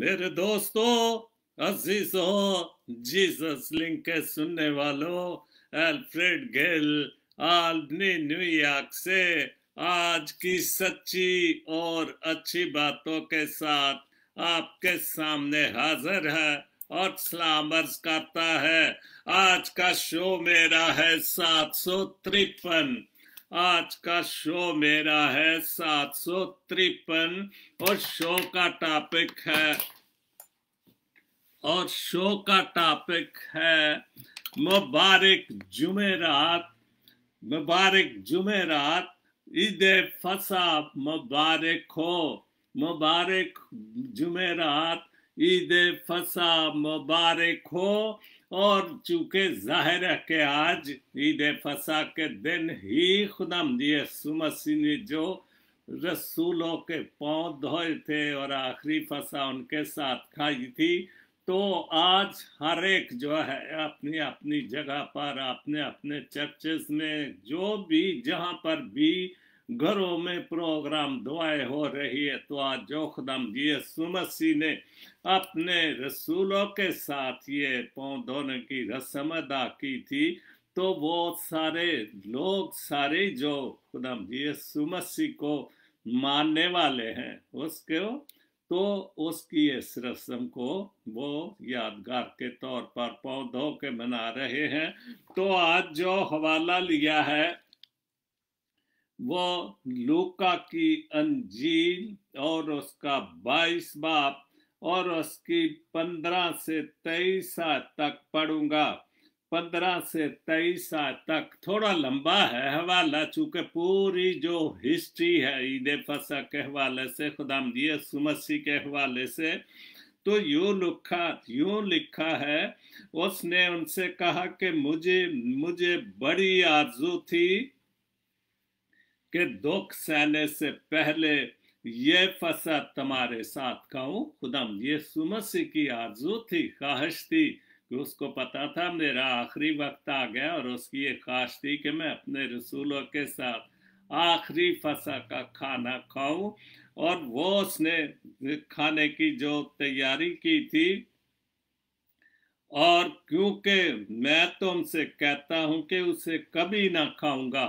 मेरे दोस्तों अजीजों Jesus link के सुनने वालों एल्फ्रेड गेल आल्बनी न्यूयॉर्क से आज की सच्ची और अच्छी बातों के साथ आपके सामने हाजिर है और अर्ज करता है आज का शो मेरा है सात सौ तिरपन आज का शो मेरा है सात सौ तिरपन और शो का टॉपिक है और शो का टॉपिक है मुबारक जुमेरात मुबारक जुमेरात ईद फसा मुबारक हो मुबारक जुमेरात ईद फसा मुबारक हो और चूंकि जाहिर है कि आज ईद फसा के दिन ही खुदम दिए सुमसी ने जो रसूलों के पाँव धोए थे और आखिरी फसा उनके साथ खाई थी तो आज हर एक जो है अपनी अपनी जगह पर अपने अपने चर्चेस में जो भी जहाँ पर भी घरों में प्रोग्राम दुआएं हो रही है तो आज जोखदम यीसु मसीह ने अपने रसूलों के साथ ये पौधों धोने की रस्म अदा की थी तो वो सारे लोग सारे जो खुदम यीशु मसीह को मानने वाले हैं उसके तो उसकी इस रस्म को वो यादगार के तौर पर पौधों के मना रहे हैं तो आज जो हवाला लिया है वह लूका की अंजील और उसका बाईस बाप और उसकी पंद्रह से तेईस तक पढ़ूंगा पंद्रह से तेईस तक थोड़ा लंबा है हवाला चूंकि पूरी जो हिस्ट्री है ईद फसा के हवाले से खुदाम यीसु के हवाले से तो यू लिखा यू लिखा है उसने उनसे कहा कि मुझे मुझे बड़ी आरजू थी कि दुख सहने से पहले ये फसा तुम्हारे साथ कहूं खुदम ये सुमसी की आजू थी ख्वाहिश थी कि उसको पता था मेरा आखिरी वक्त आ गया और उसकी ये ख्वाहिश थी कि मैं अपने रसूलों के साथ आखिरी फसा का खाना खाऊं और वो उसने खाने की जो तैयारी की थी और क्योंकि मैं तो उनसे कहता हूं कि उसे कभी ना खाऊंगा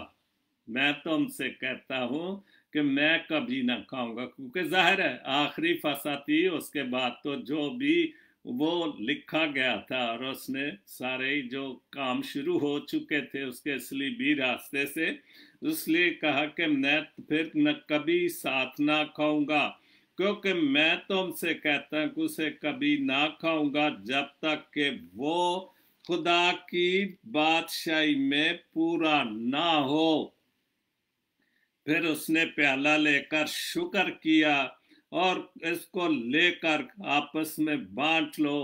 मैं तुमसे कहता हूँ कि मैं कभी ना खाऊंगा क्योंकि जाहिर है आखिरी फसा थी उसके बाद तो जो भी वो लिखा गया था और उसने सारे जो काम शुरू हो चुके थे उसके असली भी रास्ते से इसलिए कहा कि मैं फिर न कभी साथ ना खाऊंगा क्योंकि मैं तुमसे कहता हूँ उसे कभी ना खाऊंगा जब तक कि वो खुदा की बादशाही में पूरा ना हो फिर उसने प्याला लेकर शुक्र किया और इसको लेकर आपस में बांट लो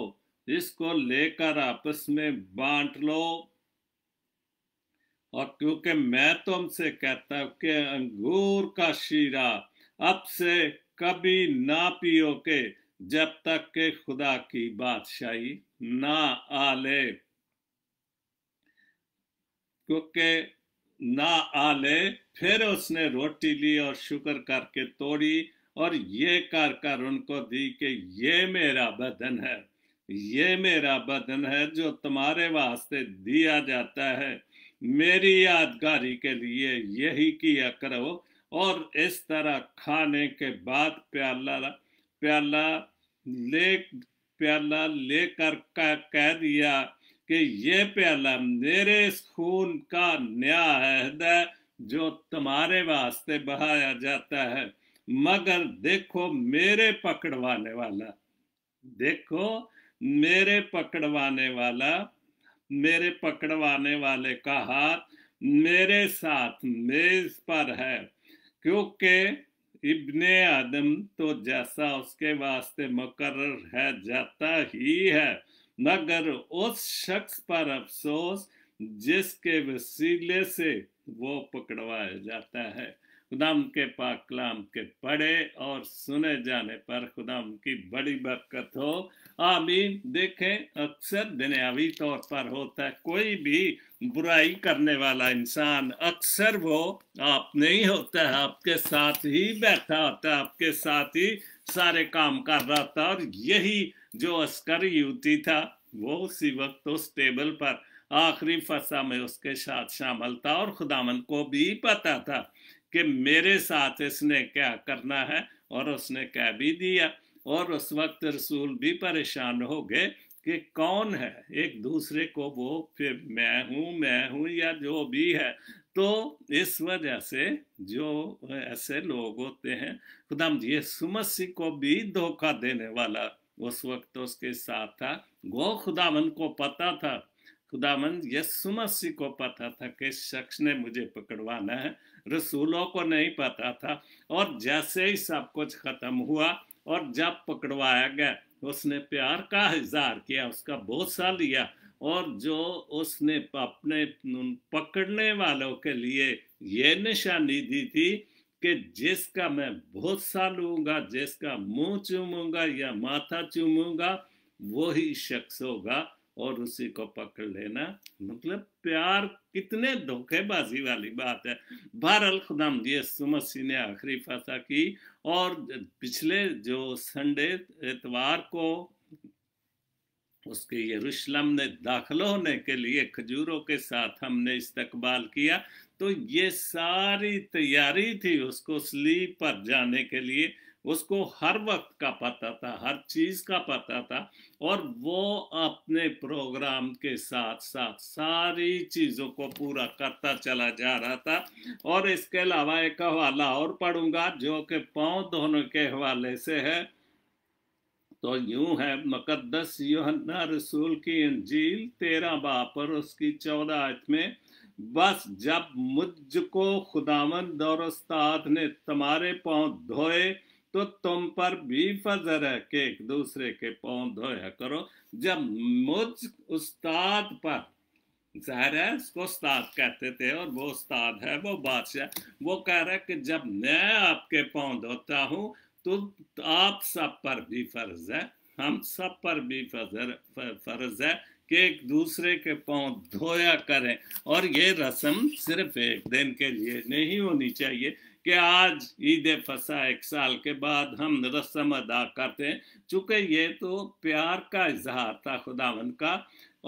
इसको लेकर आपस में बांट लो और क्योंकि मैं तुमसे कहता हूं कि अंगूर का शीरा अब से कभी ना पियो के जब तक के खुदा की बादशाही ना आले क्योंकि ना आले फिर उसने रोटी ली और शुक्र करके तोड़ी और ये कर कर उनको दी कि ये मेरा बदन है ये मेरा बदन है जो तुम्हारे वास्ते दिया जाता है मेरी यादगारी के लिए यही किया करो और इस तरह खाने के बाद प्याला प्याला ले प्याला लेकर कह दिया कि ये प्याला मेरे खून का नया है हृदय जो तुम्हारे वास्ते बहाया जाता है मगर देखो मेरे पकड़वाने वाला देखो मेरे पकड़वाने वाला मेरे पकड़वाने वाले का हाथ मेरे साथ मेज पर है क्योंकि इब्ने आदम तो जैसा उसके वास्ते मुकर्र है जाता ही है मगर उस शख्स पर अफसोस जिसके वसीले से वो पकड़वाया जाता है खुदाम के पाक कलाम के पढ़े और सुने जाने पर खुदाम की बड़ी बरकत हो आमीन देखें अक्सर दुनियावी तौर पर होता है कोई भी बुराई करने वाला इंसान अक्सर वो आप नहीं होता है आपके साथ ही बैठा होता है आपके साथ ही सारे काम कर रहा था और यही जो अस्कर युवती था वो उसी वक्त उस टेबल पर आखिरी फसा में उसके साथ शामिल था और खुदामन को भी पता था कि मेरे साथ इसने क्या करना है और उसने कह भी दिया और उस वक्त रसूल भी परेशान हो गए कि कौन है एक दूसरे को वो फिर मैं हूँ मैं हूँ या जो भी है तो इस वजह से जो ऐसे लोग होते हैं खुदाम ये सुमसी को भी धोखा देने वाला उस वक्त उसके साथ था गो खुदामन को पता था खुदामन ये सुमसी को पता था कि शख्स ने मुझे पकड़वाना है रसूलों को नहीं पता था और जैसे ही सब कुछ ख़त्म हुआ और जब पकड़वाया गया उसने प्यार का इजहार किया उसका बोसा लिया और जो उसने अपने पकड़ने वालों के लिए ये निशानी दी थी कि जिसका मैं भोसा लूंगा जिसका मुंह चूमूंगा या माथा चूमूंगा वही शख्स होगा और उसी को पकड़ लेना मतलब प्यार कितने धोखेबाजी वाली बात है बहरअल खुदाम ये सुमसी ने आखिरी फसा की और पिछले जो संडे एतवार को उसके यरूशलम ने दाखिल होने के लिए खजूरों के साथ हमने इस्तकबाल किया तो ये सारी तैयारी थी उसको स्लीप पर जाने के लिए उसको हर वक्त का पता था हर चीज का पता था और वो अपने प्रोग्राम के साथ साथ सारी चीजों को पूरा करता चला जा रहा था और इसके अलावा एक हवाला और पढ़ूंगा जो कि पाँव धोने के हवाले से है तो यूं है मुकदस योहन्ना रसूल की अंजील तेरह बाप और उसकी चौदह आयत में बस जब मुझको खुदावन दौर उस्ताद ने तुम्हारे पाँव धोए तो तुम पर भी फजर है कि एक दूसरे के पाँव धोया करो जब मुझ उस्ताद पर जहर है उसको उस्ताद कहते थे और वो उस्ताद है वो बादशाह वो कह रहा है कि जब मैं आपके पाँव धोता हूँ तो आप सब पर भी फर्ज है हम सब पर भी फजर फर्ज है कि एक दूसरे के पाँव धोया करें और ये रस्म सिर्फ एक दिन के लिए नहीं होनी चाहिए कि आज ईद फसा एक साल के बाद हम रस्म अदा करते हैं चूँकि ये तो प्यार का इजहार था खुदावन का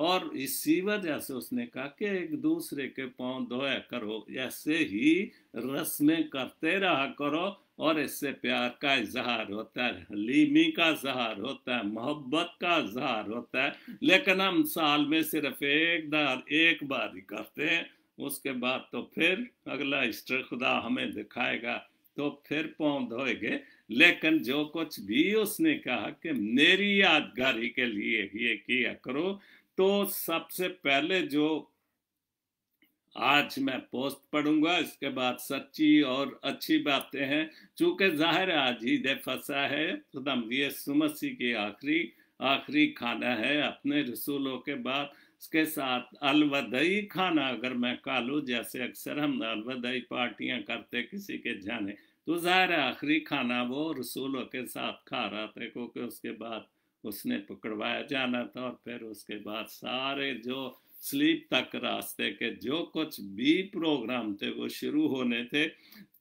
और इसी वजह से उसने कहा कि एक दूसरे के पाँव धोया करो ऐसे ही रस्में करते रहा करो और इससे प्यार का इजहार होता है हलीमी का इजहार होता है मोहब्बत का इजहार होता है लेकिन हम साल में सिर्फ एक बार एक बार ही करते हैं उसके बाद तो फिर अगला ईस्टर खुदा हमें दिखाएगा तो फिर पौ धोएंगे लेकिन जो कुछ भी उसने कहा कि मेरी यादगारी के लिए ये किया करो तो सबसे पहले जो आज मैं पोस्ट पढ़ूंगा इसके बाद सच्ची और अच्छी बातें हैं चूंकि जाहिर आज ही दे फंसा है खुदम ये सुमसी की आखिरी आखिरी खाना है अपने रसूलों के बाद उसके साथ अलवदई खाना अगर मैं लूँ जैसे अक्सर हम अलवदई पार्टियां करते किसी के जाने तो ज़ाहिर आखिरी खाना वो रसूलों के साथ खा रहा था क्योंकि उसके बाद उसने पकड़वाया जाना था और फिर उसके बाद सारे जो स्लीप तक रास्ते के जो कुछ भी प्रोग्राम थे वो शुरू होने थे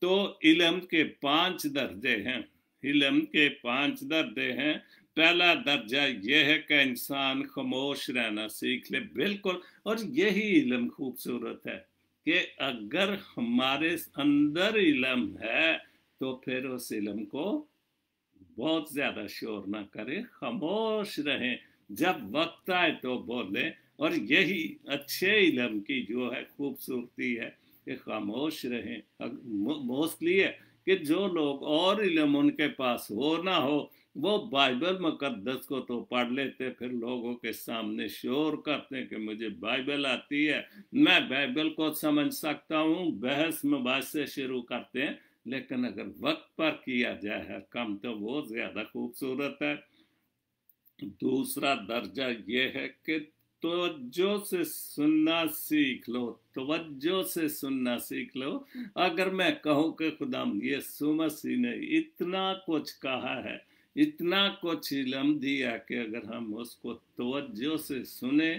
तो इलम के पांच दर्जे हैं इलम के पांच दर्जे हैं पहला दर्जा यह है कि इंसान खामोश रहना सीख ले बिल्कुल और यही इलम खूबसूरत है कि अगर हमारे अंदर इलम है तो फिर उस इलम को बहुत ज्यादा शोर ना करें खामोश रहें जब वक्त आए तो बोलें और यही अच्छे इलम की जो है खूबसूरती है कि खामोश रहें मोस्टली है कि जो लोग और इलम उनके पास हो ना हो वो बाइबल मुकदस को तो पढ़ लेते फिर लोगों के सामने शोर करते कि मुझे बाइबल आती है मैं बाइबल को समझ सकता हूँ बहस से शुरू करते हैं लेकिन अगर वक्त पर किया जाए कम तो वो ज़्यादा खूबसूरत है दूसरा दर्जा ये है कि तोज्जो से सुनना सीख लो तोज्जो से सुनना सीख लो अगर मैं कहूँ कि खुदाम ये सुमसी ने इतना कुछ कहा है इतना कुछ इलम दिया कि अगर हम उसको तोज्जो से सुने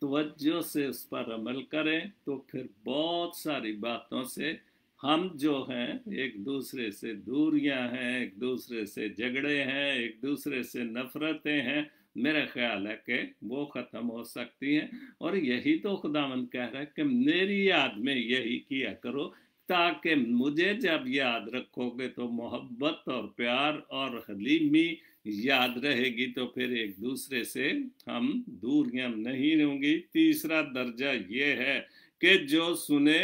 तोज्जो से उस पर अमल करें तो फिर बहुत सारी बातों से हम जो हैं एक दूसरे से दूरियां हैं एक दूसरे से झगड़े हैं एक दूसरे से नफरतें हैं मेरा ख्याल है कि वो ख़त्म हो सकती हैं और यही तो खुदावंद कह रहा है कि मेरी याद में यही किया करो ताकि कि मुझे जब याद रखोगे तो मोहब्बत और प्यार और हलीमी याद रहेगी तो फिर एक दूसरे से हम दूरियां नहीं होंगी तीसरा दर्जा ये है कि जो सुने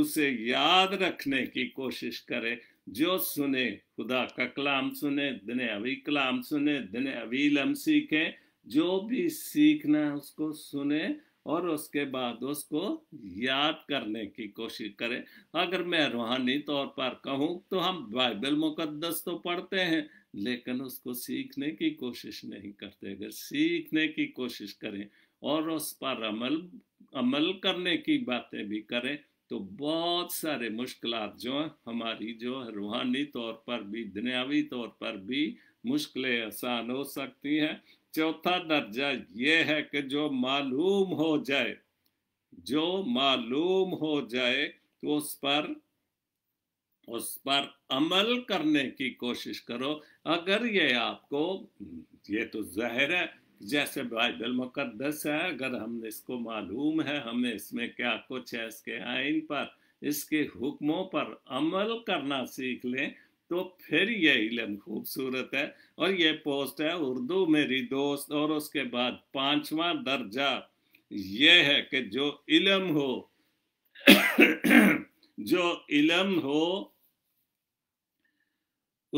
उसे याद रखने की कोशिश करे जो सुने खुदा का कलाम सुने दिन अभी कलाम सुने अभी लम सीखें जो भी सीखना है उसको सुने और उसके बाद उसको याद करने की कोशिश करें अगर मैं रूहानी तौर पर कहूँ तो हम बाइबल मुकद्दस तो पढ़ते हैं लेकिन उसको सीखने की कोशिश नहीं करते अगर सीखने की कोशिश करें और उस पर अमल अमल करने की बातें भी करें तो बहुत सारे मुश्किल जो हैं हमारी जो रूहानी तौर पर भी दुनियावी तौर पर भी मुश्किलें आसान हो सकती हैं चौथा दर्जा ये है कि जो मालूम हो जाए जो मालूम हो जाए तो उस पर उस पर अमल करने की कोशिश करो अगर ये आपको ये तो जहर है जैसे बाइबल मुकदस है अगर हमने इसको मालूम है हमें इसमें क्या कुछ है इसके आइन पर इसके हुक्मों पर अमल करना सीख लें तो फिर ये इलम खूबसूरत है और ये पोस्ट है उर्दू मेरी दोस्त और उसके बाद पांचवा दर्जा ये है कि जो इलम हो जो इलम हो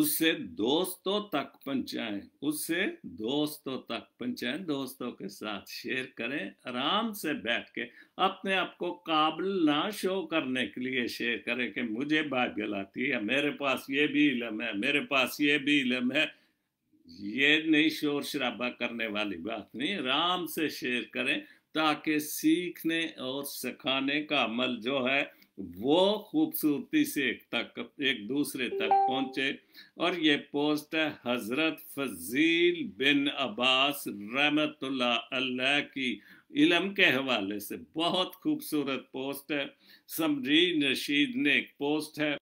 उससे दोस्तों तक पहुंचाएं उससे दोस्तों तक पहुंचाएं दोस्तों के साथ शेयर करें आराम से बैठ के अपने आप को काबिल ना शो करने के लिए शेयर करें कि मुझे बात गलाती है मेरे पास ये भी इलम है मेरे पास ये भी इलम है ये नहीं शोर शराबा करने वाली बात नहीं आराम से शेयर करें ताकि सीखने और सिखाने का अमल जो है वो खूबसूरती से तक एक दूसरे तक पहुंचे और ये पोस्ट है हज़रत फजील बिन अब्बास रहमतुल्ला अल्लाह की इलम के हवाले से बहुत खूबसूरत पोस्ट है समरीन रशीद ने एक पोस्ट है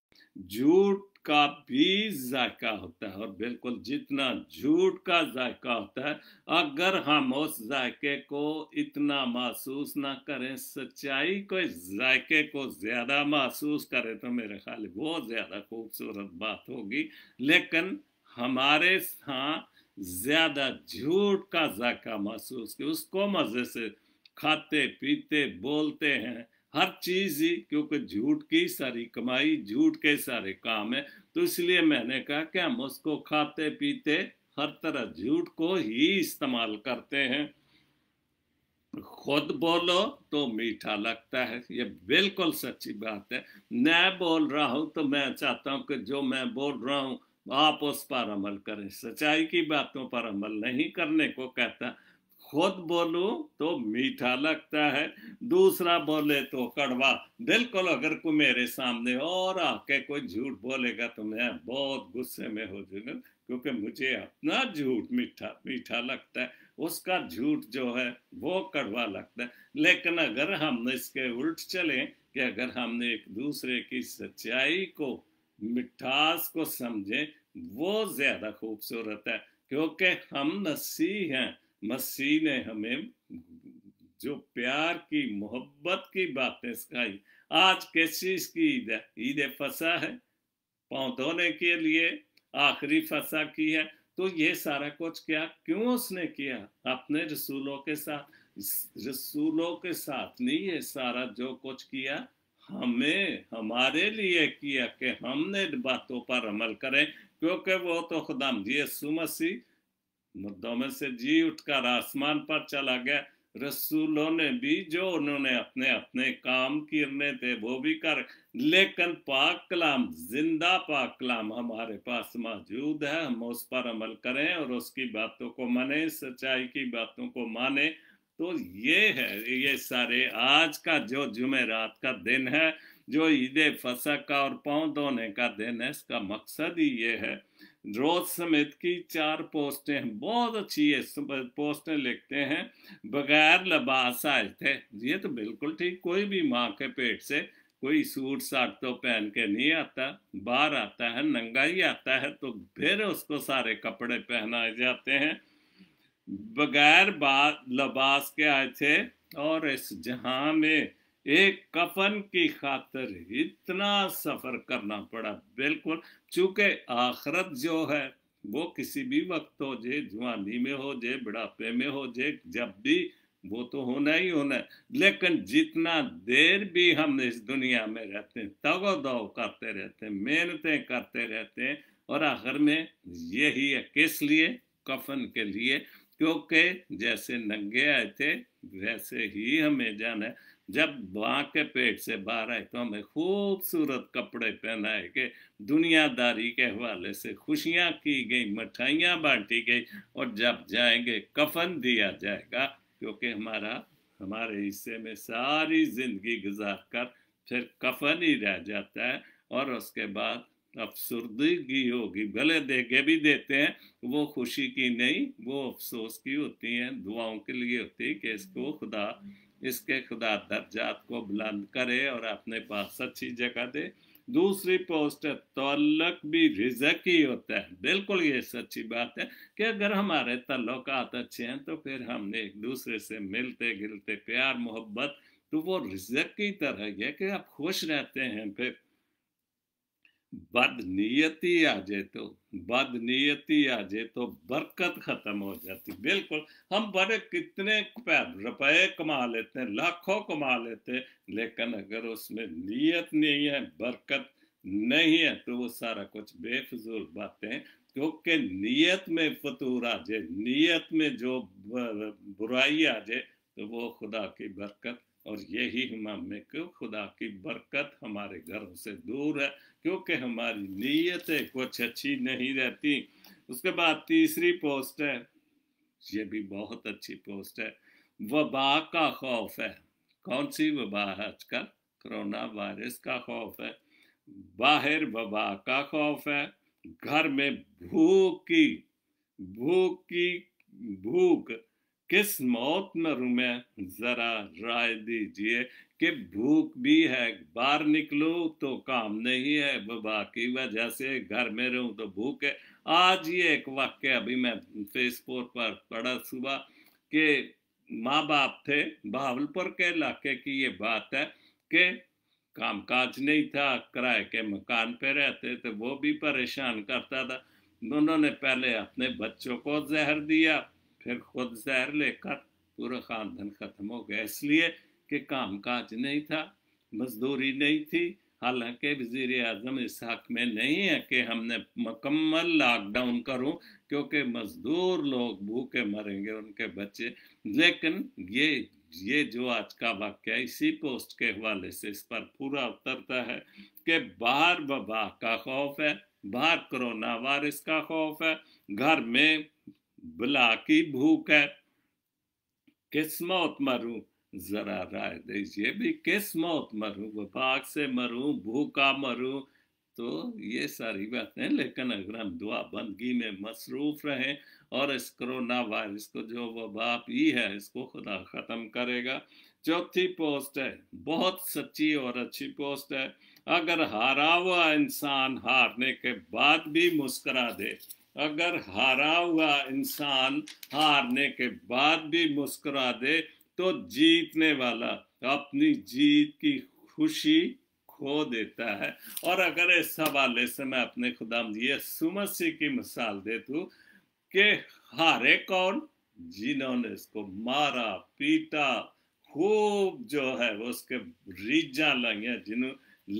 झूठ का भी जायका होता है और बिल्कुल जितना झूठ का जायका होता है अगर हम उस जायके को इतना महसूस ना करें सच्चाई को जायके को ज़्यादा महसूस करें तो मेरे ख्याल वो ज़्यादा खूबसूरत बात होगी लेकिन हमारे यहाँ ज़्यादा झूठ का जायका महसूस कि उसको मज़े से खाते पीते बोलते हैं हर चीज ही क्योंकि झूठ की सारी कमाई झूठ के सारे काम है तो इसलिए मैंने कहा कि हम उसको खाते पीते हर तरह झूठ को ही इस्तेमाल करते हैं खुद बोलो तो मीठा लगता है ये बिल्कुल सच्ची बात है मैं बोल रहा हूं तो मैं चाहता हूं कि जो मैं बोल रहा हूँ आप उस पर अमल करें सच्चाई की बातों पर अमल नहीं करने को कहता खुद बोलू तो मीठा लगता है दूसरा बोले तो कड़वा बिल्कुल अगर को मेरे सामने और आके कोई झूठ बोलेगा तो मैं बहुत गुस्से में हो जाऊंगा क्योंकि मुझे अपना झूठ मीठा मीठा लगता है उसका झूठ जो है वो कड़वा लगता है लेकिन अगर हम इसके उल्ट चले कि अगर हमने एक दूसरे की सच्चाई को मिठास को समझे वो ज्यादा खूबसूरत है क्योंकि हम नसी हैं मसीह ने हमें जो प्यार की मोहब्बत की बातें सिखाई आज कैसी की ईद है ईद फसा है पाँव धोने के लिए आखिरी फसा की है तो ये सारा कुछ क्या क्यों उसने किया अपने रसूलों के साथ रसूलों के साथ नहीं ये सारा जो कुछ किया हमें हमारे लिए किया कि हमने बातों पर अमल करें क्योंकि वो तो खुदाम यीशु मसीह मुद्दों में से जी उठकर आसमान पर चला गया रसूलों ने भी जो उन्होंने अपने अपने काम किए थे वो भी कर लेकिन पाक कलाम जिंदा पाक कलाम हमारे पास मौजूद है हम उस पर अमल करें और उसकी बातों को माने सच्चाई की बातों को माने तो ये है ये सारे आज का जो जुमेरात का दिन है जो ईद फसा का और पाँव धोने का दिन है इसका मकसद ही ये है रोज समेत की चार पोस्टें हैं बहुत अच्छी है पोस्टें लिखते हैं बगैर लबास आए थे ये तो बिल्कुल ठीक कोई भी माँ के पेट से कोई सूट साट तो पहन के नहीं आता बाहर आता है नंगा ही आता है तो फिर उसको सारे कपड़े पहनाए जाते हैं बगैर बा लबास के आए थे और इस जहाँ में एक कफन की खातर इतना सफर करना पड़ा बिल्कुल चूंकि आखरत जो है वो किसी भी वक्त हो जे जवानी में हो जे बुढ़ापे में हो जे जब भी वो तो होना ही होना है लेकिन जितना देर भी हम इस दुनिया में रहते हैं तगो दव करते रहते हैं मेहनतें करते रहते हैं और आखिर में यही है किस लिए कफन के लिए क्योंकि जैसे नंगे आए थे वैसे ही हमें जाना है जब माँ के पेट से बाहर आए तो हमें खूबसूरत कपड़े पहनाए गए दुनियादारी के हवाले से खुशियाँ की गई मिठाइयाँ बांटी गई और जब जाएंगे कफन दिया जाएगा क्योंकि हमारा हमारे हिस्से में सारी जिंदगी गुजार कर फिर कफन ही रह जाता है और उसके बाद अफसरदगी होगी गले के भी देते हैं वो खुशी की नहीं वो अफसोस की होती हैं दुआओं के लिए होती है कि इसको खुदा इसके खुदा दर्जात को बुलंद करे और अपने पास अच्छी जगह दे दूसरी पोस्ट है तल्लक भी रिजक ही होता है बिल्कुल ये सच्ची बात है कि अगर हमारे तल्लुकात अच्छे हैं तो फिर हम एक दूसरे से मिलते गिलते प्यार मोहब्बत तो वो रिजक की तरह है कि आप खुश रहते हैं फिर बद नीयति आ जाए तो बद नीयति आ जाए तो बरकत खत्म हो जाती बिल्कुल हम बड़े कितने रुपए कमा लेते हैं लाखों कमा लेते हैं लेकिन अगर उसमें नीयत नहीं है बरकत नहीं है तो वो सारा कुछ बेफजूल बातें क्योंकि नीयत में फतूर आ जाए नीयत में जो बुराई आ जाए तो वो खुदा की बरकत और यही हम क्यों खुदा की बरकत हमारे घरों से दूर है क्योंकि हमारी नीयतें कुछ अच्छी नहीं रहती उसके बाद तीसरी पोस्ट है ये भी बहुत अच्छी पोस्ट है वबा का खौफ है कौन सी वबा है आजकल कोरोना वायरस का खौफ है बाहर वबा का खौफ है घर में भूख की भूख की भूख किस मौत में रू मैं जरा राय दीजिए कि भूख भी है बाहर निकलो तो काम नहीं है बबा की वजह से घर में रहूं तो भूख है आज ये एक वाक्य अभी मैं फेसबुक पर पढ़ा सुबह के माँ बाप थे बहावलपुर के इलाके की ये बात है कि काम काज नहीं था किराए के मकान पे रहते थे वो भी परेशान करता था उन्होंने पहले अपने बच्चों को जहर दिया फिर खुद जहर लेकर पूरा खानदान खत्म हो गया इसलिए कि काम काज नहीं था मजदूरी नहीं थी हालांकि वजीर अजम इस हक में नहीं है कि हमने मुकम्मल लॉकडाउन करूं क्योंकि मजदूर लोग भूखे मरेंगे उनके बच्चे लेकिन ये ये जो आज का वाक्य है इसी पोस्ट के हवाले से इस पर पूरा उतरता है कि बाहर वबा का खौफ है बाहर कोरोना वायरस का खौफ है घर में बुला की भूख है किस मौत मरू जरा राय दीजिए भी किस मौत मरू विभाग से मरू भूखा मरू तो ये सारी बातें लेकिन अगर हम दुआ बंदगी में मसरूफ रहे और इस कोरोना वायरस को जो वबा ही है इसको खुदा ख़त्म करेगा चौथी पोस्ट है बहुत सच्ची और अच्छी पोस्ट है अगर हारा हुआ इंसान हारने के बाद भी मुस्करा दे अगर हारा हुआ इंसान हारने के बाद भी मुस्कुरा दे तो जीतने वाला अपनी जीत की खुशी खो देता है और अगर इस हवाले से मैं अपने खुदा ये सुमसी की मिसाल दे दू के हारे कौन जिन्होंने इसको मारा पीटा खूब जो है वो उसके रीजा लाइया जिन्हों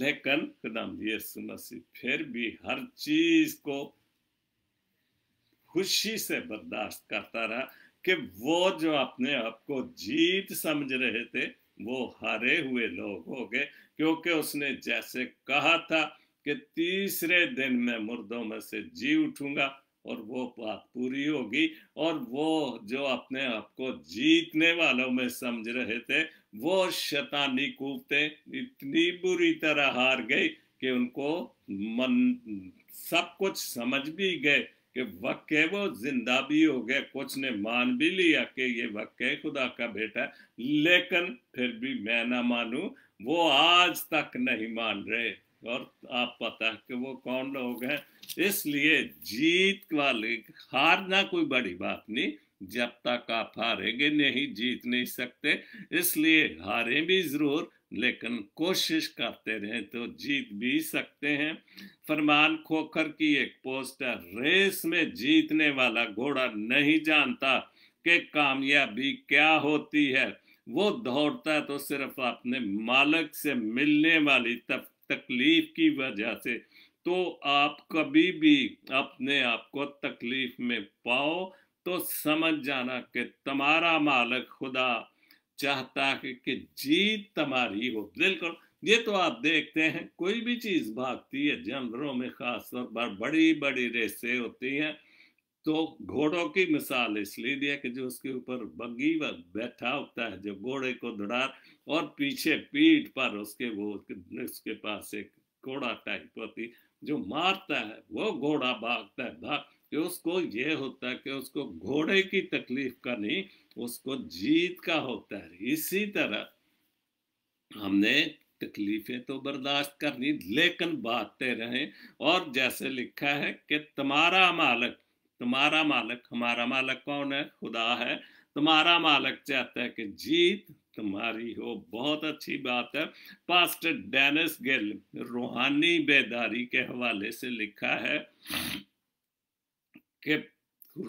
लेकिन खुदाम ये सुमसी फिर भी हर चीज को खुशी से बर्दाश्त करता रहा कि वो जो अपने आप को जीत समझ रहे थे वो हारे हुए लोग हो गए क्योंकि उसने जैसे कहा था कि तीसरे दिन मैं मुर्दों में से जी उठूंगा और वो बात पूरी होगी और वो जो अपने आप को जीतने वालों में समझ रहे थे वो शतानी कूपते इतनी बुरी तरह हार गई कि उनको मन सब कुछ समझ भी गए कि वक्त है वो जिंदा भी हो गया कुछ ने मान भी लिया कि ये वक्त है खुदा का बेटा लेकिन फिर भी मैं ना मानूं वो आज तक नहीं मान रहे और आप पता है कि वो कौन लोग हैं इसलिए जीत वाली हारना कोई बड़ी बात नहीं जब तक आप हारेंगे नहीं जीत नहीं सकते इसलिए हारे भी जरूर लेकिन कोशिश करते रहें तो जीत भी सकते हैं फरमान खोखर की एक पोस्ट है रेस में जीतने वाला घोड़ा नहीं जानता कि कामयाबी क्या होती है वो दौड़ता है तो सिर्फ अपने मालक से मिलने वाली तक, तकलीफ की वजह से तो आप कभी भी अपने आप को तकलीफ में पाओ तो समझ जाना कि तुम्हारा मालक खुदा चाहता है कि जीत तुम्हारी हो बिल्कुल ये तो आप देखते हैं कोई भी चीज भागती है जानवरों में खास तौर पर बड़ी बड़ी रेसें होती हैं तो घोड़ों की मिसाल इसलिए दिया कि जो उसके ऊपर बग्गी बैठा होता है जो घोड़े को दड़ा और पीछे पीठ पर उसके वो उसके पास एक घोड़ा टाइप होती जो मारता है वो घोड़ा भागता है भाग कि उसको ये होता है कि उसको घोड़े की तकलीफ का नहीं उसको जीत का होता है इसी तरह हमने तकलीफें तो बर्दाश्त करनी लेकिन बातते रहें और जैसे लिखा है कि तुम्हारा मालक तुम्हारा मालक हमारा मालक कौन है खुदा है तुम्हारा मालक चाहता है कि जीत तुम्हारी हो बहुत अच्छी बात है पास्टर डेनिस गिल रूहानी बेदारी के हवाले से लिखा है कि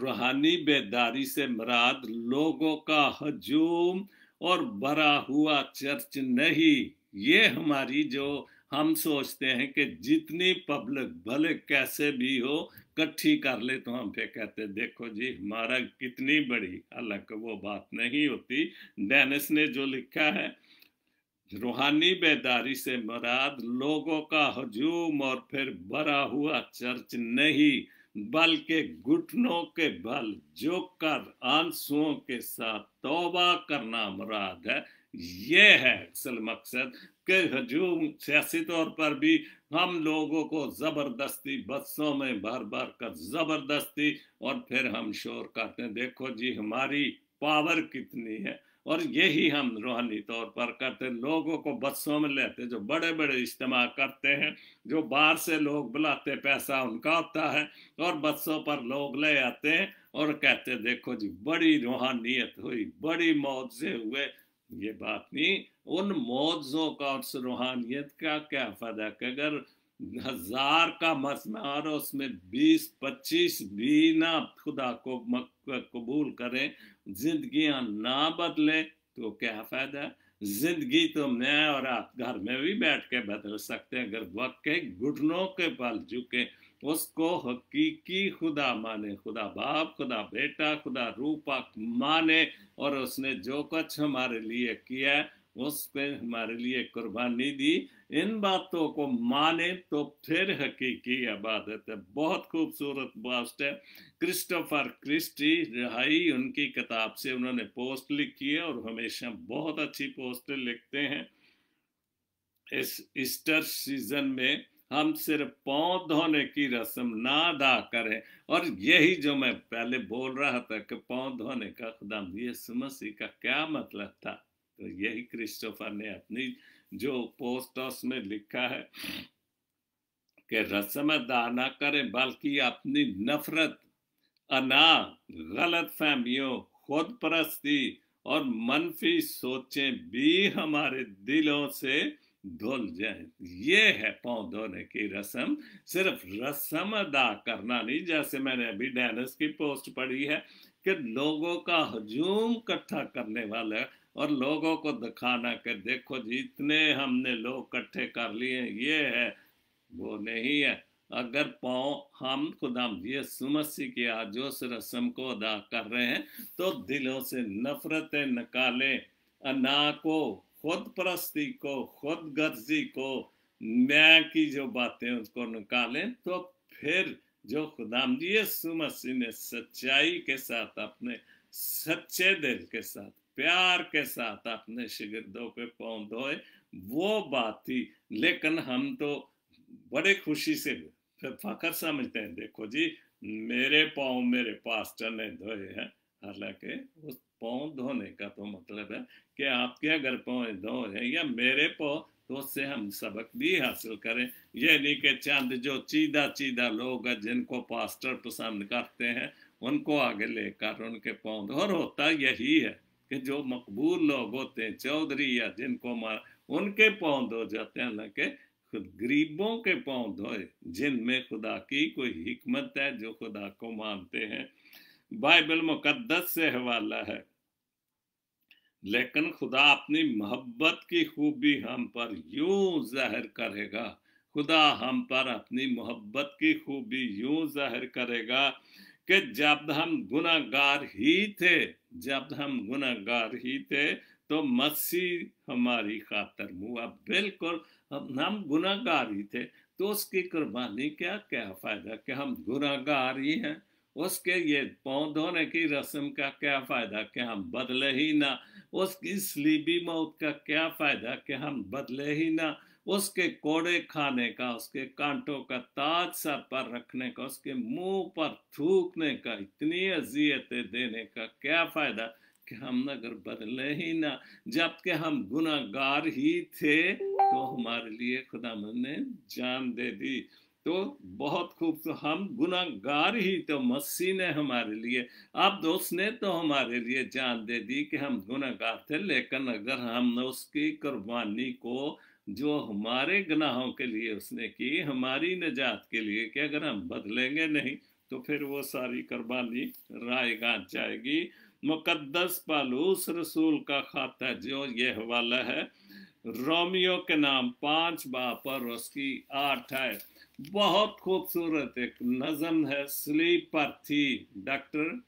रूहानी बेदारी से मराद लोगों का हजूम और भरा हुआ चर्च नहीं ये हमारी जो हम सोचते हैं कि जितनी पब्लिक भले कैसे भी हो कट्ठी कर ले तो हम फिर कहते देखो जी हमारा कितनी बड़ी हालांकि वो बात नहीं होती डेनिस ने जो लिखा है रूहानी बेदारी से मराद लोगों का हजूम और फिर भरा हुआ चर्च नहीं बल्कि घुटनों के बल जोकर आंसुओं के साथ तौबा करना मुराद है ये है असल मकसद कि हजूम सियासी तौर पर भी हम लोगों को ज़बरदस्ती बसों में भर भर कर ज़बरदस्ती और फिर हम शोर करते हैं देखो जी हमारी पावर कितनी है और यही हम रूहानी तौर पर करते लोगों को बसों में लेते जो बड़े बड़े इज्तम करते हैं जो बाहर से लोग बुलाते पैसा उनका होता है और बसों पर लोग ले आते हैं और कहते देखो जी बड़ी रूहानियत हुई बड़ी मुआवजे हुए ये बात नहीं उन मुआवजों का और रूहानियत का क्या फ़ायदा कि अगर हजार का मसमार उसमें बीस पच्चीस भी ना खुदा को कबूल करें जिंदगी ना बदले तो क्या फायदा जिंदगी तो मैं और आप घर में भी बैठ के बदल सकते हैं अगर वक्त के घुटनों के पल झुके उसको हकीकी खुदा माने खुदा बाप खुदा बेटा खुदा रूपक माने और उसने जो कुछ हमारे लिए किया है उसने हमारे लिए कुर्बानी दी इन बातों को माने तो फिर हकीकी इबादत है बहुत खूबसूरत बास्ट है क्रिस्टोफर क्रिस्टी रिहाई उनकी किताब से उन्होंने पोस्ट लिखी है और हमेशा बहुत अच्छी पोस्ट लिखते हैं इस ईस्टर सीजन में हम सिर्फ पाँव धोने की रस्म ना अदा करें और यही जो मैं पहले बोल रहा था कि पाँव धोने का कदम ये समस्या का क्या मतलब था तो यही क्रिस्टोफर ने अपनी जो पोस्ट में लिखा है कि रस्म अदा ना करें बल्कि अपनी नफरत अना गलत फहमियों खुद परस्ती और मनफी सोचें भी हमारे दिलों से धुल जाए ये है पाँव धोने की रस्म सिर्फ रस्म अदा करना नहीं जैसे मैंने अभी डेनिस की पोस्ट पढ़ी है कि लोगों का हजूम इकट्ठा करने वाला और लोगों को दिखाना कि देखो जी इतने हमने लोग इकट्ठे कर लिए ये है वो नहीं है अगर पाओ हम खुदाम ये मसीह की आज उस रस्म को अदा कर रहे हैं तो दिलों से नफरतें निकालें अना को खुद परस्ती को खुद गर्जी को मैं की जो बातें उसको निकालें तो फिर जो खुदाम ये सुमसी ने सच्चाई के साथ अपने सच्चे दिल के साथ प्यार के साथ अपने शिगिरदों पे पाँव धोए वो बात थी लेकिन हम तो बड़े खुशी से फखर समझते हैं देखो जी मेरे पाँव मेरे पास्टर ने धोए हैं हालांकि उस पाँव धोने का तो मतलब है कि आपके अगर पाँव धो हैं या मेरे पाँव तो उससे हम सबक भी हासिल करें ये नहीं कि चंद जो चीदा चीदा लोग हैं जिनको पास्टर पसंद करते हैं उनको आगे लेकर उनके पाँव और होता यही है कि जो मकबूल लोग होते हैं चौधरी या जिनको मार उनके पाँव धो जाते हैं हालांकि खुद गरीबों के पाँव धोए जिनमें खुदा की कोई हिकमत है जो खुदा को मानते हैं बाइबल मुकद्दस से हवाला है लेकिन खुदा अपनी मोहब्बत की खूबी हम पर यूं जाहिर करेगा खुदा हम पर अपनी मोहब्बत की खूबी यूं जाहिर करेगा कि जब हम गुनागार ही थे जब हम गुनागार ही थे तो मसीह हमारी खातर हुआ बिल्कुल हम हम गुनागार ही थे तो उसकी कुर्बानी क्या क्या फायदा कि हम गुनागार ही हैं उसके ये पौध होने की रस्म का क्या फायदा कि हम बदले ही ना उसकी स्लीबी मौत का क्या फायदा कि हम बदले ही ना उसके कोड़े खाने का उसके कांटों का ताज सर पर रखने का उसके मुंह पर थूकने का इतनी अजियतें देने का क्या फायदा कि हम अगर बदले ही ना जबकि हम गुनागार ही थे तो हमारे लिए खुदा ने जान दे दी तो बहुत खूब तो हम गुनागार ही तो मसीह ने हमारे लिए अब दोस्त तो ने तो हमारे लिए जान दे दी कि हम गुनागार थे लेकिन अगर हम उसकी कुर्बानी को जो हमारे गुनाहों के लिए उसने की हमारी निजात के लिए कि अगर हम बदलेंगे नहीं तो फिर वो सारी कुर्बानी रायगान जाएगी मुकद्दस पालूस रसूल का खाता जो ये हवाला है रोमियो के नाम पांच बाप और उसकी आठ है बहुत खूबसूरत एक नज़म है स्लीपर थी डॉक्टर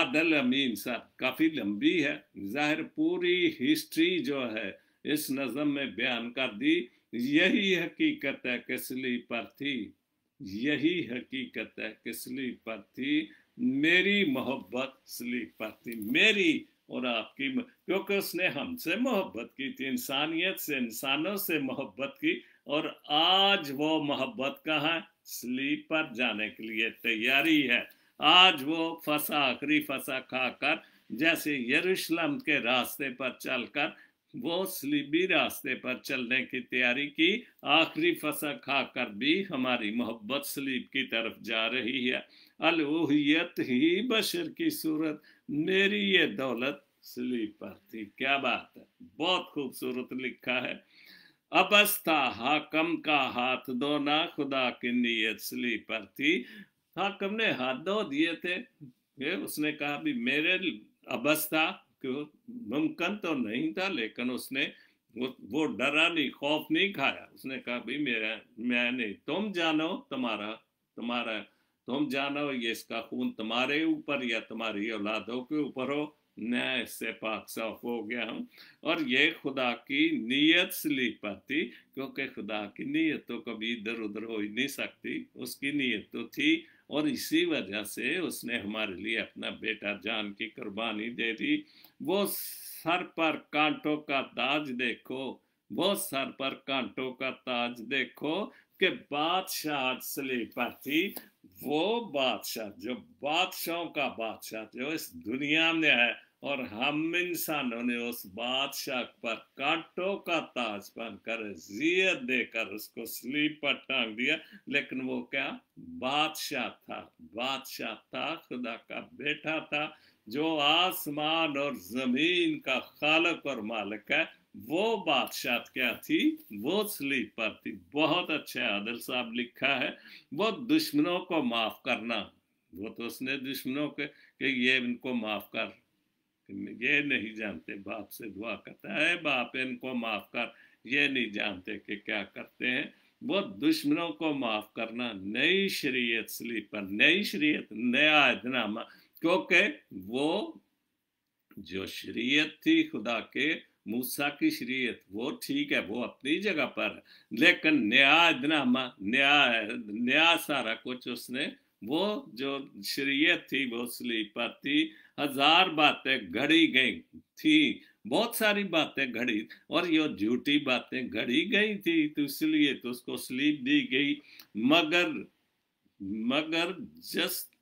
आदल अमीन साहब काफ़ी लंबी है ज़ाहिर पूरी हिस्ट्री जो है इस नज़म में बयान कर दी यही हकीकत है किसली पर थी यही हकीकत है किसली पर थी मेरी मोहब्बत स्लीप पर थी मेरी और आपकी क्योंकि उसने हमसे मोहब्बत की थी इंसानियत से इंसानों से मोहब्बत की और आज वो मोहब्बत कहाँ स्लीप पर जाने के लिए तैयारी है आज वो फंसा आखिरी फंसा खाकर जैसे यरूशलेम के रास्ते पर चलकर वो स्लीबी रास्ते पर चलने की तैयारी की आखिरी फसा खाकर भी हमारी मोहब्बत स्लीब की तरफ जा रही है अलूहियत ही बशर की सूरत मेरी ये दौलत स्लीब पर थी क्या बात है बहुत खूबसूरत लिखा है अबस्था हाकम का हाथ धोना खुदा की नीयत स्लीब पर थी हाकम ने हाथ धो दिए थे फिर उसने कहा भी मेरे अबस्था मुमकिन तो नहीं था लेकिन उसने वो वो डरा नहीं खौफ नहीं खाया उसने कहा भाई मेरा मैं नहीं तुम जानो तुम्हारा तुम्हारा तुम जानो ये इसका खून तुम्हारे ऊपर या तुम्हारी औलादों के ऊपर हो मैं इससे पाक साफ हो गया हूँ और ये खुदा की नीयत से ली पाती क्योंकि खुदा की नीयत तो कभी इधर उधर हो ही नहीं सकती उसकी नीयत तो थी और इसी वजह से उसने हमारे लिए अपना बेटा जान की कुर्बानी दे दी वो सर पर कांटों का ताज देखो वो सर पर कांटों का ताज देखो कि बादशाह असली पर थी वो बादशाह जो बादशाहों का बादशाह जो इस दुनिया में है और हम इंसानों ने उस बादशाह पर कांटों का ताज पहनकर जियत देकर उसको स्लीपर टांग दिया लेकिन वो क्या बादशाह था बादशाह था खुदा का बेटा था जो आसमान और जमीन का खालक और मालिक है वो बादशाह क्या थी वो स्लीपर पर थी बहुत अच्छे आदर साहब लिखा है वो दुश्मनों को माफ करना वो तो उसने दुश्मनों के कि ये इनको माफ कर ये नहीं जानते बाप से दुआ करता है बाप इनको माफ कर ये नहीं जानते कि क्या करते हैं वो दुश्मनों को माफ करना नई शरीयत स्लीपर नई शरीयत नया इतनामा क्योंकि वो जो शरीयत थी खुदा के मूसा की शरीयत वो ठीक है वो अपनी जगह पर लेकिन नया इतनामा नया नया सारा कुछ उसने वो जो शरीयत थी भोसली पर थी हजार बातें घड़ी गई थी बहुत सारी बातें घड़ी और ये झूठी बातें घड़ी गई थी तो इसलिए तो उसको स्लीप दी गई मगर मगर जस्ट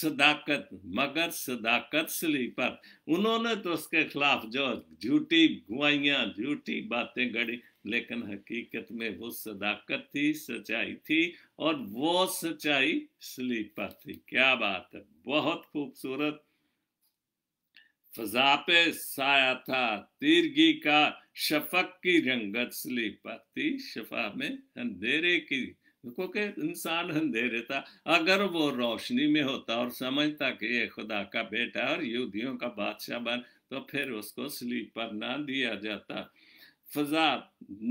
सदाकत मगर सदाकत स्लीपर उन्होंने तो उसके खिलाफ जो झूठी गुआइयां झूठी बातें घड़ी लेकिन हकीकत में वो सदाकत थी सच्चाई थी और वो सच्चाई स्लीपर थी क्या बात है बहुत खूबसूरत फजा पे साया था तीरगी का शफक की रंगत स्लीपर थी शफा में अंधेरे की क्योंकि इंसान अंधेरे था अगर वो रोशनी में होता और समझता कि ये खुदा का बेटा और युद्धियों का बादशाह बन तो फिर उसको स्लीपर ना दिया जाता फजा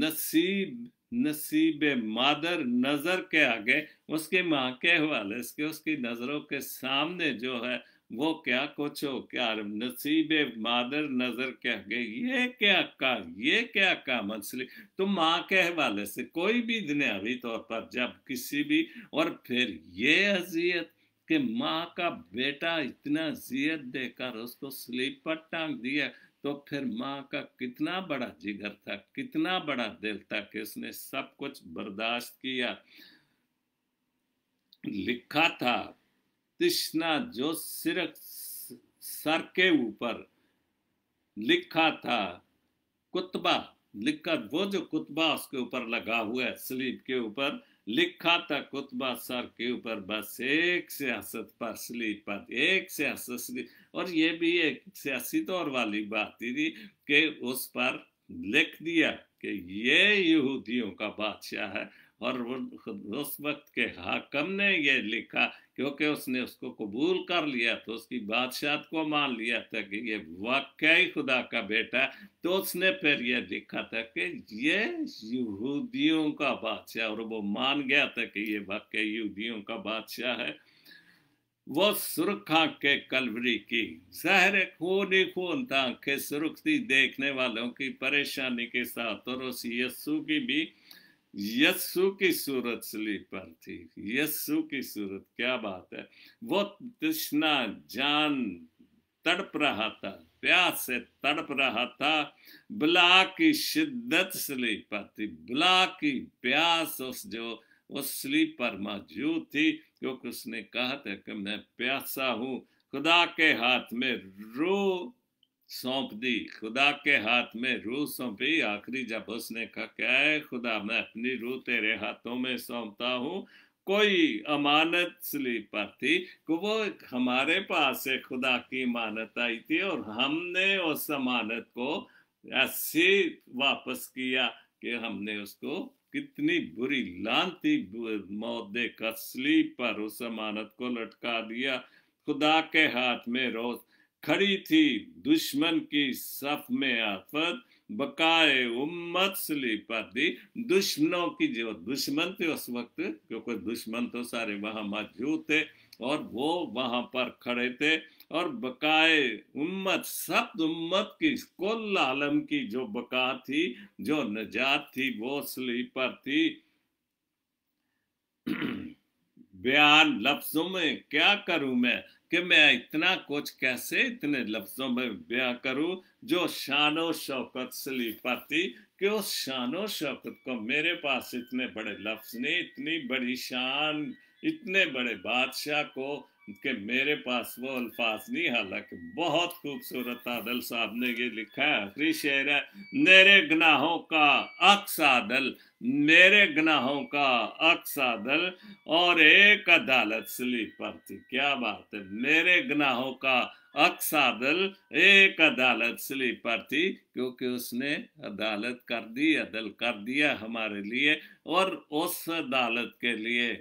नसीब नसीब मादर नज़र के आगे उसके माँ के हवाले से उसकी नज़रों के सामने जो है वो क्या कुछ हो क्या नसीब मादर नजर के आगे ये क्या का ये क्या का मछली तो माँ के हवाले से कोई भी दुनियावी तौर पर जब किसी भी और फिर ये अजियत कि माँ का बेटा इतना जीत देकर उसको स्लीपर टांग दिया तो फिर माँ का कितना बड़ा जिगर था कितना बड़ा दिल था कि उसने सब कुछ बर्दाश्त किया लिखा था तृष्णा जो सिर्फ सर के ऊपर लिखा था कुतबा लिखा वो जो कुतबा उसके ऊपर लगा हुआ है स्लीप के ऊपर लिखा था कुतबा सर के ऊपर बस एक सियासत पर स्लीप पर एक से स्लीप और ये भी एक सियासी तौर वाली बात थी कि उस पर लिख दिया कि ये यहूदियों का बादशाह है और उस वक्त के हाकम ने यह लिखा क्योंकि उसने उसको कबूल कर लिया तो उसकी बादशाह को मान लिया था कि ये वाकई खुदा का बेटा तो उसने फिर यह लिखा था कि ये यहूदियों का बादशाह और वो मान गया था कि ये वाकई यहूदियों का बादशाह है वो सुरख के कलवरी की जहर खून ही खून था आंखें सुरखती देखने वालों की परेशानी के साथ और उस यस्सु की भी यस्सु की सूरत स्लीप पर थी यस्सु की सूरत क्या बात है वो तृष्णा जान तड़प रहा था प्यास से तड़प रहा था बला की शिद्दत स्लीप पर थी बला की प्यास उस जो उसली परमा जो थी क्योंकि उसने कहा था कि मैं प्यासा हूँ खुदा के हाथ में रो सौंप दी खुदा के हाथ में रू सौंपी आखिरी जब उसने कहा क्या है खुदा मैं अपनी रूह तेरे हाथों में सौंपता हूँ कोई अमानत स्लीपर थी कि वो हमारे पास से खुदा की अमानत आई थी और हमने उस अमानत को ऐसे वापस किया कि हमने उसको कितनी बुरी लानती मौदे स्लीप पर उस अमानत को लटका दिया खुदा के हाथ में रोज खड़ी थी दुश्मन की सफ में आफत बकाए उम्मत स्लीपर दी दुश्मनों की जो दुश्मन थे उस वक्त क्योंकि दुश्मन तो सारे वहां मौजूद थे और वो वहां पर खड़े थे और बकाए उम्मत सब उम्मत की कुल आलम की जो बका थी जो नजात थी वो स्लीपर थी बयान लफ्जों में क्या करूं मैं कि मैं इतना कुछ कैसे इतने लफ्जों में बयां करूं जो शानो शौकत स्लीपर थी कि उस शानो शौकत को मेरे पास इतने बड़े लफ्ज ने इतनी बड़ी शान इतने बड़े बादशाह को कि मेरे पास वो अल्फाज नहीं हालांकि बहुत खूबसूरत आदल साहब ने ये लिखा है आखिरी शेर है मेरे गनाहों का अक्स आदल मेरे गनाहों का अक्स आदल और एक अदालत स्लीप पर थी क्या बात है मेरे गनाहों का अक्स आदल एक अदालत स्लीप पर थी क्योंकि उसने अदालत कर दी अदल कर दिया हमारे लिए और उस अदालत के लिए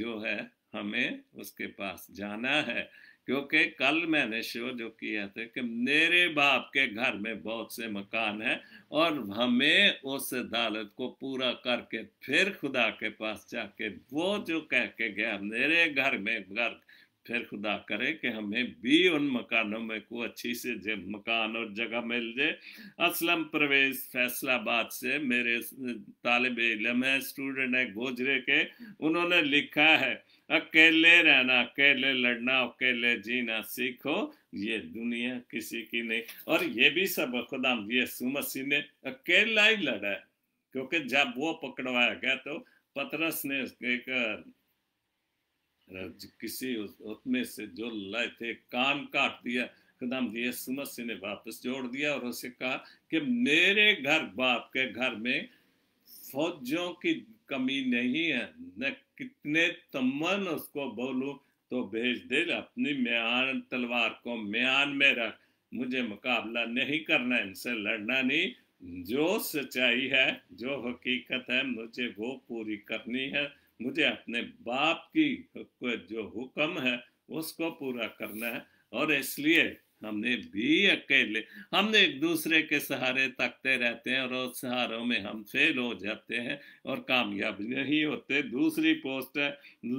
जो है हमें उसके पास जाना है क्योंकि कल मैंने शो जो किया था कि मेरे बाप के घर में बहुत से मकान हैं और हमें उस अदालत को पूरा करके फिर खुदा के पास जाके वो जो कह के गया मेरे घर में घर फिर खुदा करे कि हमें भी उन मकानों में को अच्छी से मकान और जगह मिल जाए असलम प्रवेश फैसलाबाद से मेरे तालब इलम है स्टूडेंट है गोजरे के उन्होंने लिखा है अकेले रहना अकेले लड़ना अकेले जीना सीखो ये दुनिया किसी की नहीं और ये भी सब खुदाम ये सुमसी ने अकेला ही लड़ा क्योंकि जब वो पकड़वाया गया तो पतरस ने एक किसी उसमें से जो लाए थे कान काट दिया खुदाम ये सुमसी ने वापस जोड़ दिया और उसे कहा कि मेरे घर बाप के घर में फौजों की कमी नहीं है न कितने तमन उसको बोलू तो भेज दे अपनी म्यान तलवार को म्यान में रख मुझे मुकाबला नहीं करना इनसे लड़ना नहीं जो सच्चाई है जो हकीकत है मुझे वो पूरी करनी है मुझे अपने बाप की जो हुक्म है उसको पूरा करना है और इसलिए हमने भी अकेले हमने एक दूसरे के सहारे तकते रहते हैं और उस सहारों में हम फेल हो जाते हैं और कामयाब नहीं होते दूसरी पोस्ट है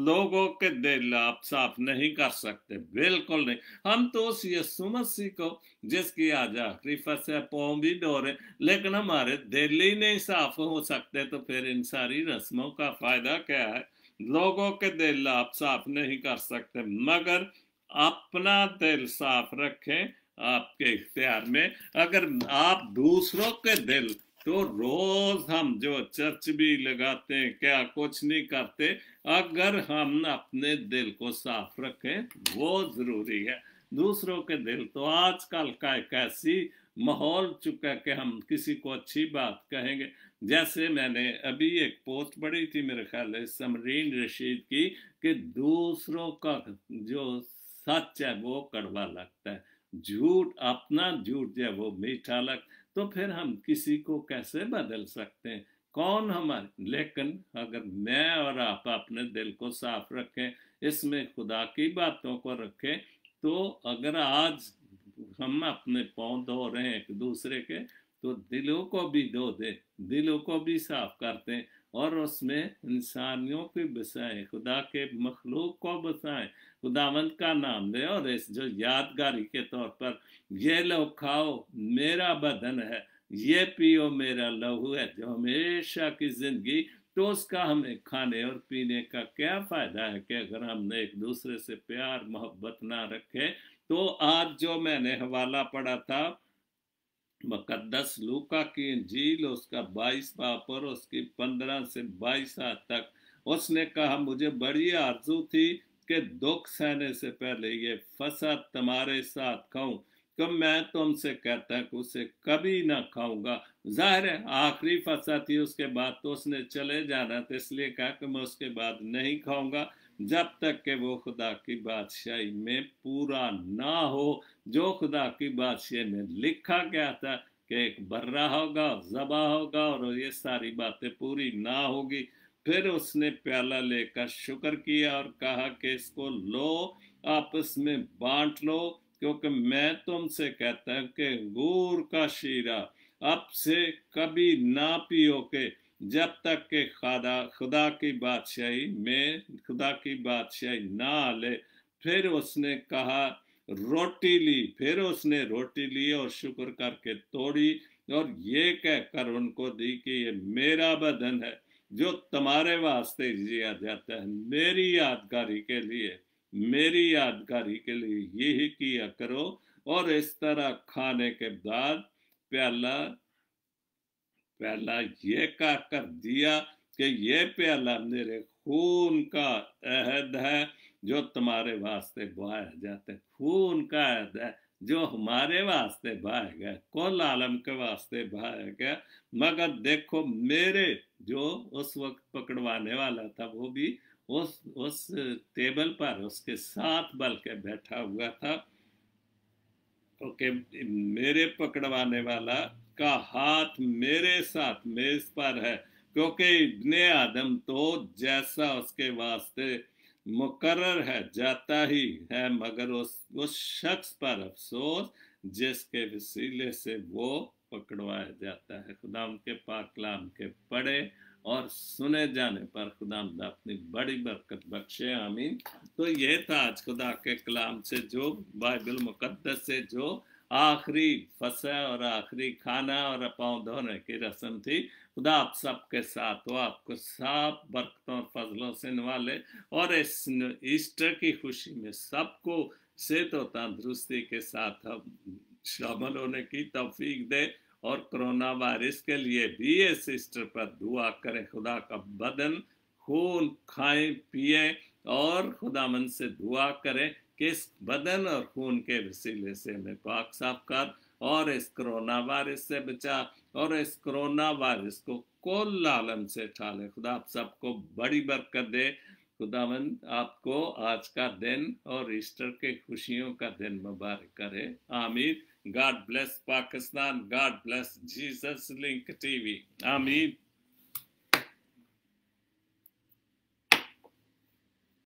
लोगों के दिल आप साफ नहीं कर सकते बिल्कुल नहीं हम तो उस यीशु मसीह को जिसकी आज आखिरी फस है पाँव भी डोरे लेकिन हमारे दिल ही नहीं साफ हो सकते तो फिर इन सारी रस्मों का फायदा क्या है लोगों के दिल आप साफ नहीं कर सकते मगर अपना दिल साफ रखें आपके इख्तियार में अगर आप दूसरों के दिल तो रोज हम जो चर्च भी लगाते हैं क्या कुछ नहीं करते अगर हम अपने दिल को साफ रखें वो जरूरी है दूसरों के दिल तो आजकल का एक ऐसी माहौल चुका कि हम किसी को अच्छी बात कहेंगे जैसे मैंने अभी एक पोस्ट पढ़ी थी मेरे ख्याल समरीन रशीद की कि दूसरों का जो सच है वो कड़वा लगता है झूठ अपना झूठ जो है वो मीठा लगता तो फिर हम किसी को कैसे बदल सकते हैं कौन हमारे लेकिन अगर मैं और आप अपने दिल को साफ रखें इसमें खुदा की बातों को रखें तो अगर आज हम अपने पाँव धो रहे हैं एक दूसरे के तो दिलों को भी धो दे दिलों को भी साफ करते हैं और उसमें इंसानियों की बसाए खुदा के मखलूक को बसाए खुदावंत का नाम ले और इस जो यादगारी के तौर पर ये लो खाओ मेरा बदन है ये पियो मेरा लहू है जो हमेशा की जिंदगी तो उसका हमें खाने और पीने का क्या फायदा है कि अगर हमने एक दूसरे से प्यार मोहब्बत ना रखे तो आज जो मैंने हवाला पढ़ा था मुकदस लूका की झील उसका बाप और उसकी पंद्रह से बाईस तक उसने कहा मुझे बड़ी आरजू थी कि दुख सहने से पहले ये फसा तुम्हारे साथ खाऊं कि मैं तुमसे कहता कि उसे कभी ना खाऊंगा जाहिर है आखिरी फसा थी उसके बाद तो उसने चले जाना था तो इसलिए कहा कि मैं उसके बाद नहीं खाऊंगा जब तक के वो खुदा की बादशाही में पूरा ना हो जो खुदा की बादशाही में लिखा गया था कि एक बर्रा होगा जबा होगा और ये सारी बातें पूरी ना होगी फिर उसने प्याला लेकर शुक्र किया और कहा कि इसको लो आपस में बांट लो क्योंकि मैं तुमसे कहता हूँ कि गूर का शीरा अब से कभी ना पियो के जब तक के खादा खुदा की बादशाही में खुदा की बादशाही ना ले फिर उसने कहा रोटी ली फिर उसने रोटी ली और शुक्र करके तोड़ी और ये कहकर उनको दी कि ये मेरा बदन है जो तुम्हारे वास्ते जिया जाता है मेरी यादगारी के लिए मेरी यादगारी के लिए यही किया करो और इस तरह खाने के बाद प्याला पहला ये कर दिया कि ये प्याला मेरे खून का अहद है जो तुम्हारे वास्ते बहाया जाता है खून का अहद है जो हमारे वास्ते बहाया गया कौन आलम के वास्ते बहाया गया मगर देखो मेरे जो उस वक्त पकड़वाने वाला था वो भी उस उस टेबल पर उसके साथ बल के बैठा हुआ था ओके मेरे पकड़वाने वाला का हाथ मेरे साथ मेज पर है क्योंकि इब्ने आदम तो जैसा उसके वास्ते मुकर्र है जाता ही है मगर उस उस शख्स पर अफसोस जिसके वसीले से वो पकड़वाया जाता है खुदा के पाकलाम के पढ़े और सुने जाने पर खुदा अपनी बड़ी बरकत बख्शे आमीन तो ये था आज खुदा के कलाम से जो बाइबल मुकद्दस से जो आखिरी फसा और आखिरी खाना और पाँव धोने की रस्म थी खुदा आप सबके साथ हो आपको साफ बरकतों और फजलों से नवाले और इस ईस्टर की खुशी में सबको सेहत और तंदुरुस्ती के साथ हम शामिल होने की तोफीक दे और कोरोना वायरस के लिए भी इस ईस्टर पर दुआ करें खुदा का बदन खून खाएं पिए और खुदा मन से दुआ करें किस बदन और खून के वसीले से हमें पाक साफ कर और इस कोरोना वायरस से बचा और इस कोरोना वायरस को कुल आलम से ठाले खुदा आप सबको बड़ी बरकत दे खुदावन आपको आज का दिन और ईस्टर के खुशियों का दिन मुबारक करे Aamir God bless Pakistan God bless Jesus link TV Aamir